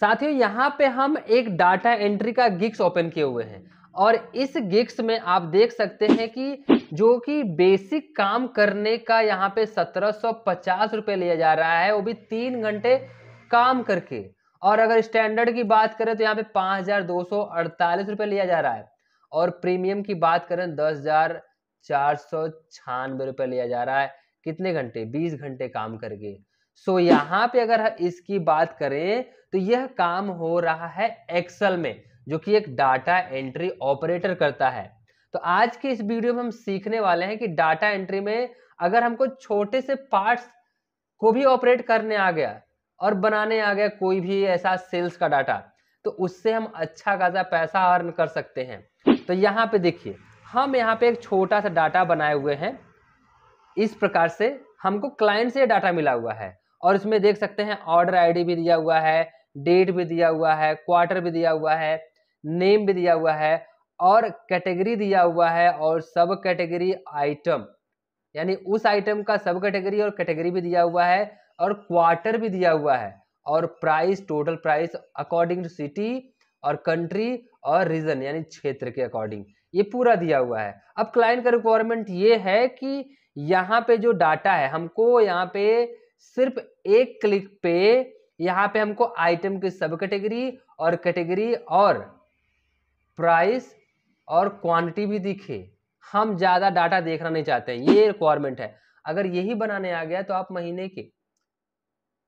साथियों यहाँ पे हम एक डाटा एंट्री का गिक्स ओपन किए हुए हैं और इस गिक्स में आप देख सकते हैं कि जो कि बेसिक काम करने का यहाँ पे सत्रह सौ लिया जा रहा है वो भी तीन घंटे काम करके और अगर स्टैंडर्ड की बात करें तो यहाँ पे पाँच हजार दो सौ अड़तालीस रुपये लिया जा रहा है और प्रीमियम की बात करें दस हजार चार सौ छियानवे रुपए लिया जा रहा है कितने घंटे बीस घंटे काम करके सो यहाँ पे अगर इसकी बात करें तो यह काम हो रहा है एक्सेल में जो कि एक डाटा एंट्री ऑपरेटर करता है तो आज के इस वीडियो में हम सीखने वाले हैं कि डाटा एंट्री में अगर हमको छोटे से पार्ट्स को भी ऑपरेट करने आ गया और बनाने आ गया कोई भी ऐसा सेल्स का डाटा तो उससे हम अच्छा खासा पैसा अर्न कर सकते हैं तो यहाँ पे देखिए हम यहाँ पे एक छोटा सा डाटा बनाए हुए हैं इस प्रकार से हमको क्लाइंट से डाटा मिला हुआ है और इसमें देख सकते हैं ऑर्डर आईडी भी दिया हुआ है डेट भी दिया हुआ है क्वार्टर भी दिया हुआ है नेम भी दिया हुआ है और कैटेगरी दिया हुआ है और सब कैटेगरी आइटम यानी उस आइटम का सब कैटेगरी और कैटेगरी भी दिया हुआ है और क्वार्टर भी दिया हुआ है और price total price according to city और कंट्री और रीजन यानी क्षेत्र के अकॉर्डिंग ये पूरा दिया हुआ है अब क्लाइंट का रिक्वायरमेंट ये है कि यहाँ पे जो डाटा है हमको यहाँ पे सिर्फ एक क्लिक पे यहाँ पे हमको आइटम की सब कैटेगरी और कैटेगरी और प्राइस और क्वांटिटी भी दिखे हम ज़्यादा डाटा देखना नहीं चाहते हैं ये रिक्वायरमेंट है अगर यही बनाने आ गया तो आप महीने के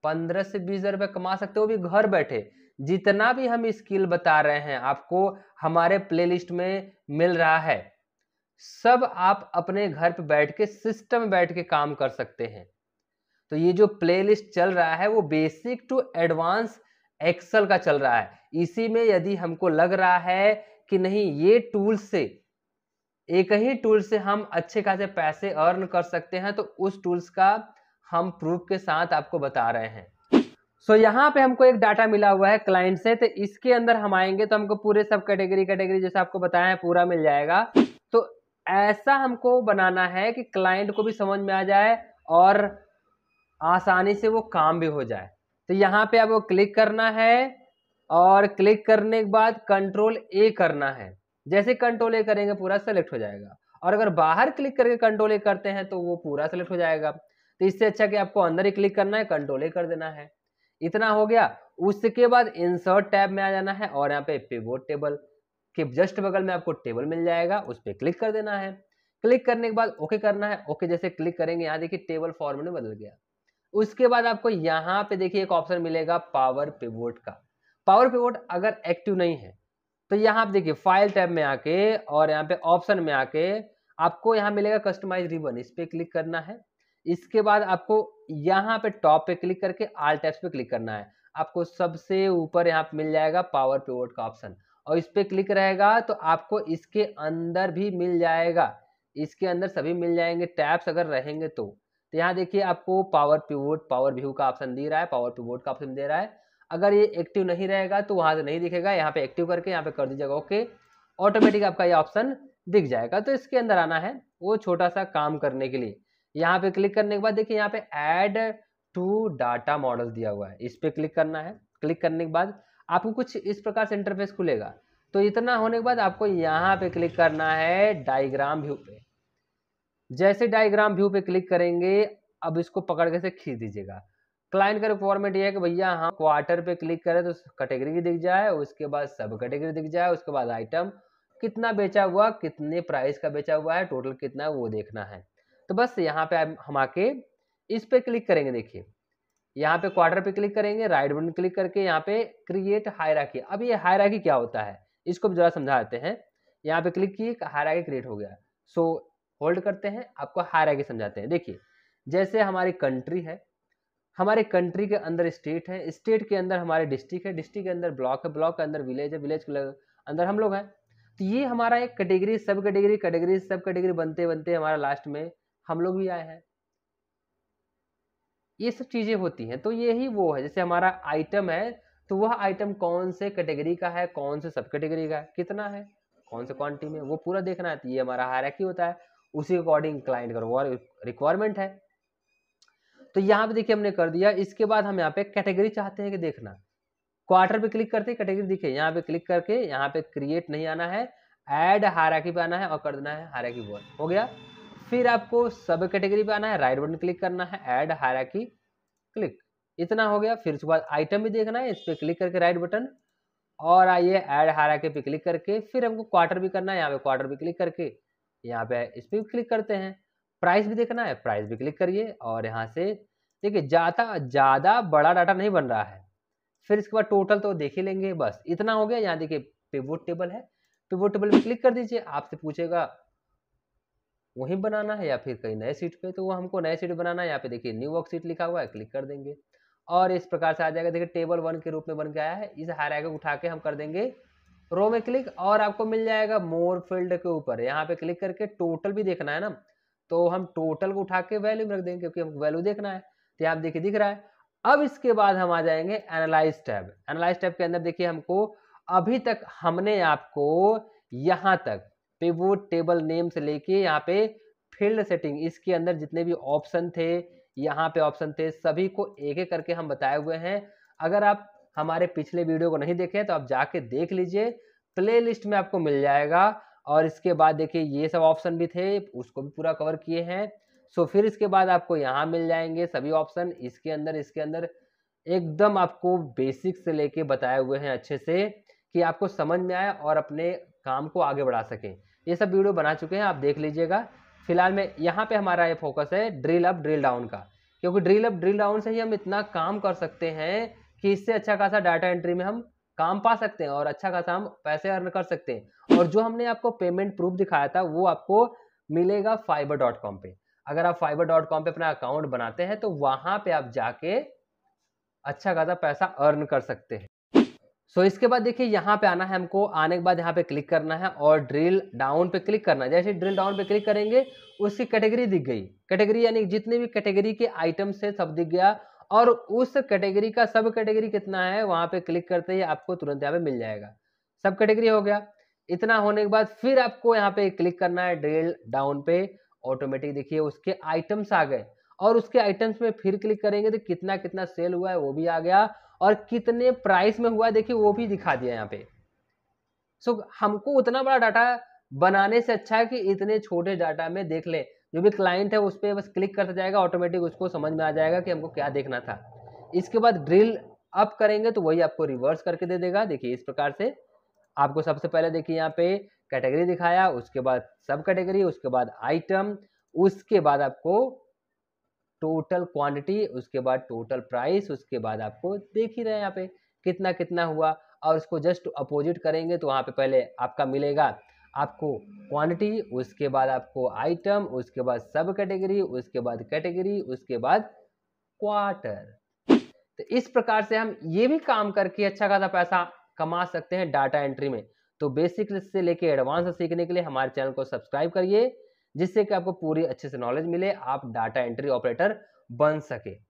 पंद्रह से बीस हज़ार रुपये कमा सकते हो भी घर बैठे जितना भी हम स्किल बता रहे हैं आपको हमारे प्लेलिस्ट में मिल रहा है सब आप अपने घर पर बैठ के सिस्टम बैठ के काम कर सकते हैं तो ये जो प्लेलिस्ट चल रहा है वो बेसिक टू एडवांस एक्सल का चल रहा है इसी में यदि हमको लग रहा है कि नहीं ये टूल से एक ही टूल से हम अच्छे खासे पैसे अर्न कर सकते हैं तो उस टूल्स का हम प्रूफ के साथ आपको बता रहे हैं सो so, यहाँ पे हमको एक डाटा मिला हुआ है क्लाइंट से तो इसके अंदर हम आएंगे तो हमको पूरे सब कैटेगरी कैटेगरी जैसे आपको बताया है पूरा मिल जाएगा तो ऐसा हमको बनाना है कि क्लाइंट को भी समझ में आ जाए और आसानी से वो काम भी हो जाए तो यहाँ पे आपको क्लिक करना है और क्लिक करने के बाद कंट्रोल ए करना है जैसे कंट्रोल ए करेंगे पूरा सेलेक्ट हो जाएगा और अगर बाहर क्लिक करके कंट्रोल ए करते हैं तो वो पूरा सेलेक्ट हो जाएगा तो इससे अच्छा कि आपको अंदर ही क्लिक करना है कंट्रोल ए कर देना है इतना हो गया उसके बाद इंसर्ट टैब में आ जाना है और यहाँ पे पिवोट टेबल के जस्ट बगल में आपको टेबल मिल जाएगा उस पर क्लिक कर देना है क्लिक करने के बाद ओके करना है ओके जैसे क्लिक करेंगे यहाँ देखिए टेबल फॉर्मेट में बदल गया उसके बाद आपको यहाँ पे देखिए एक ऑप्शन मिलेगा पावर पिवोट का पावर पिवोट अगर एक्टिव नहीं है तो यहाँ आप देखिए फाइल टैब में आके और यहाँ पे ऑप्शन में आके आपको यहाँ मिलेगा कस्टमाइज रिबन इस पर क्लिक करना है इसके बाद आपको यहाँ पे टॉप पे क्लिक करके आल टैब्स पे क्लिक करना है आपको सबसे ऊपर यहाँ मिल जाएगा पावर पिवोट का ऑप्शन और इस पर क्लिक रहेगा तो आपको इसके अंदर भी मिल जाएगा इसके अंदर सभी मिल जाएंगे टैब्स अगर रहेंगे तो तो यहाँ देखिए आपको पावर पिवोट पावर व्यू का ऑप्शन दे रहा है पावर पिवोट का ऑप्शन दे रहा है अगर ये एक्टिव नहीं रहेगा तो वहाँ से नहीं दिखेगा यहाँ पे एक्टिव करके यहाँ पे कर दीजिएगा ओके ऑटोमेटिक आपका ये ऑप्शन दिख जाएगा तो इसके अंदर आना है वो छोटा सा काम करने के लिए यहाँ पे क्लिक करने के बाद देखिए यहाँ पे ऐड टू डाटा मॉडल दिया हुआ है इस पर क्लिक करना है क्लिक करने के बाद आपको कुछ इस प्रकार से इंटरफेस खुलेगा तो इतना होने के बाद आपको यहाँ पे क्लिक करना है डायग्राम व्यू पे जैसे डायग्राम व्यू पे क्लिक करेंगे अब इसको पकड़ के से खींच दीजिएगा क्लाइंट का रिक्वायरमेंट ये है कि भैया हम क्वार्टर पे क्लिक करें तो कैटेगरी भी दिख जाए उसके बाद सब कैटेगरी दिख जाए उसके बाद आइटम कितना बेचा हुआ कितने प्राइस का बेचा हुआ है टोटल कितना है वो देखना है तो बस यहाँ पे हम आके इस पे क्लिक करेंगे देखिए यहाँ पे क्वार्टर पे क्लिक करेंगे राइट बटन क्लिक करके यहाँ पे क्रिएट हायराकी अब ये हायराकी क्या होता है इसको भी जरा समझाते हैं यहाँ पे क्लिक किए हायराकी क्रिएट हो गया सो होल्ड करते हैं आपको हायर आगे समझाते हैं देखिए जैसे हमारी कंट्री है हमारे कंट्री के अंदर स्टेट है स्टेट के अंदर हमारे डिस्ट्रिक्ट है डिस्ट्रिक्ट के अंदर ब्लॉक है ब्लॉक के अंदर विलेज है विलेज के अंदर हम लोग हैं तो ये हमारा एक कैटेगरी सब कैटेगरी कैटेगरी सब कैटेगरी बनते बनते हमारा लास्ट में हम लोग भी आए हैं ये सब चीज़ें होती हैं तो ये ही वो है जैसे हमारा आइटम है तो वह आइटम कौन से कैटेगरी का है कौन से सब कैटेगरी का है कितना है कौन से क्वान्टिटी में वो पूरा देखना है तो ये हमारा हायराकी होता है उसी अकॉर्डिंग क्लाइंट का रिक्वायरमेंट है तो यहाँ पे देखिए हमने कर दिया इसके बाद हम यहाँ पे कैटेगरी चाहते हैं कि देखना क्वार्टर पे क्लिक करते हैं कैटेगरी देखिए यहाँ पे क्लिक करके यहाँ पे क्रिएट नहीं आना है एड हारा पे आना है और कर देना है हाराकी वन हो गया फिर आपको सब कैटेगरी पे आना है राइट बटन क्लिक करना है हारा की क्लिक इतना हो गया फिर उसके बाद आइटम भी देखना है इस पर क्लिक करके राइट बटन और आइए ऐड के पे क्लिक करके फिर हमको क्वार्टर भी करना है यहाँ पे क्वार्टर भी क्लिक करके यहाँ पे इस पर क्लिक करते हैं प्राइस भी देखना है प्राइस भी क्लिक करिए और यहाँ से देखिए ज़्यादा ज़्यादा बड़ा डाटा नहीं बन रहा है फिर इसके बाद टोटल तो देख ही लेंगे बस इतना हो गया यहाँ देखिए पिवोट टेबल है पिवोट टेबल में क्लिक कर दीजिए आपसे पूछेगा वहीं बनाना है या फिर कहीं नए सीट पे तो वो हमको नए सीट बनाना है यहाँ पे देखिए न्यू वर्क सीट लिखा हुआ है क्लिक कर देंगे और इस प्रकार से आ जाएगा देखिए टेबल वन के रूप में बन गया है इस हार को उठा के हम कर देंगे रो में क्लिक और आपको मिल जाएगा मोर फील्ड के ऊपर यहाँ पे क्लिक करके टोटल भी देखना है ना तो हम टोटल को उठा के वैल्यू रख देंगे क्योंकि हमको वैल्यू देखना है तो यहाँ देखिए दिख रहा है अब इसके बाद हम आ जाएंगे एनालाइज टैब एनालाइज टैब के अंदर देखिए हमको अभी तक हमने आपको यहाँ तक पिवोट टेबल नेम से लेके यहाँ पे फील्ड सेटिंग इसके अंदर जितने भी ऑप्शन थे यहाँ पे ऑप्शन थे सभी को एक एक करके हम बताए हुए हैं अगर आप हमारे पिछले वीडियो को नहीं देखे तो आप जाके देख लीजिए प्लेलिस्ट में आपको मिल जाएगा और इसके बाद देखिए ये सब ऑप्शन भी थे उसको भी पूरा कवर किए हैं सो फिर इसके बाद आपको यहाँ मिल जाएंगे सभी ऑप्शन इसके अंदर इसके अंदर एकदम आपको बेसिक से लेके बताए हुए हैं अच्छे से कि आपको समझ में आए और अपने काम को आगे बढ़ा सकें ये सब वीडियो बना चुके हैं आप देख लीजिएगा फिलहाल में यहाँ पे हमारा ये फोकस है ड्रिल अप ड्रिल डाउन का क्योंकि ड्रिल अप ड्रिल डाउन से ही हम इतना काम कर सकते हैं कि इससे अच्छा खासा डाटा एंट्री में हम काम पा सकते हैं और अच्छा खासा हम पैसे अर्न कर सकते हैं और जो हमने आपको पेमेंट प्रूफ दिखाया था वो आपको मिलेगा फाइबर डॉट कॉम पे अगर आप फाइबर डॉट कॉम पे अपना अकाउंट बनाते हैं तो वहाँ पे आप जाके अच्छा खासा पैसा अर्न कर सकते हैं सो so, इसके बाद देखिए यहाँ पे आना है हमको आने के बाद यहाँ पे क्लिक करना है और ड्रिल डाउन पे क्लिक करना है जैसे ड्रिल डाउन पे क्लिक करेंगे उसकी कैटेगरी दिख गई कैटेगरी यानी जितने भी कैटेगरी के आइटम्स है सब दिख गया और उस कैटेगरी का सब कैटेगरी कितना है वहां पे क्लिक करते ही आपको तुरंत यहाँ पे मिल जाएगा सब कैटेगरी हो गया इतना होने के बाद फिर आपको यहाँ पे क्लिक करना है ड्रेल डाउन पे ऑटोमेटिक देखिए उसके आइटम्स आ गए और उसके आइटम्स में फिर क्लिक करेंगे तो कितना कितना सेल हुआ है वो भी आ गया और कितने प्राइस में हुआ है देखिए वो भी दिखा दिया यहाँ पे सो so, हमको उतना बड़ा डाटा बनाने से अच्छा है कि इतने छोटे डाटा में देख लें जो भी क्लाइंट है उस पर बस क्लिक करता जाएगा ऑटोमेटिक उसको समझ में आ जाएगा कि हमको क्या देखना था इसके बाद ड्रिल अप करेंगे तो वही आपको रिवर्स करके दे देगा देखिए इस प्रकार से आपको सबसे पहले देखिए यहाँ पे कैटेगरी दिखाया उसके बाद सब कैटेगरी उसके बाद आइटम उसके बाद आपको टोटल क्वांटिटी उसके बाद टोटल प्राइस उसके बाद आपको देख ही रहे हैं यहाँ पे कितना कितना हुआ और उसको जस्ट अपोजिट करेंगे तो वहाँ पे पहले आपका मिलेगा आपको क्वांटिटी उसके बाद आपको आइटम उसके बाद सब कैटेगरी उसके बाद कैटेगरी उसके बाद क्वार्टर तो इस प्रकार से हम ये भी काम करके अच्छा खासा पैसा कमा सकते हैं डाटा एंट्री में तो बेसिक से लेके एडवांस सीखने के लिए हमारे चैनल को सब्सक्राइब करिए जिससे कि आपको पूरी अच्छे से नॉलेज मिले आप डाटा एंट्री ऑपरेटर बन सके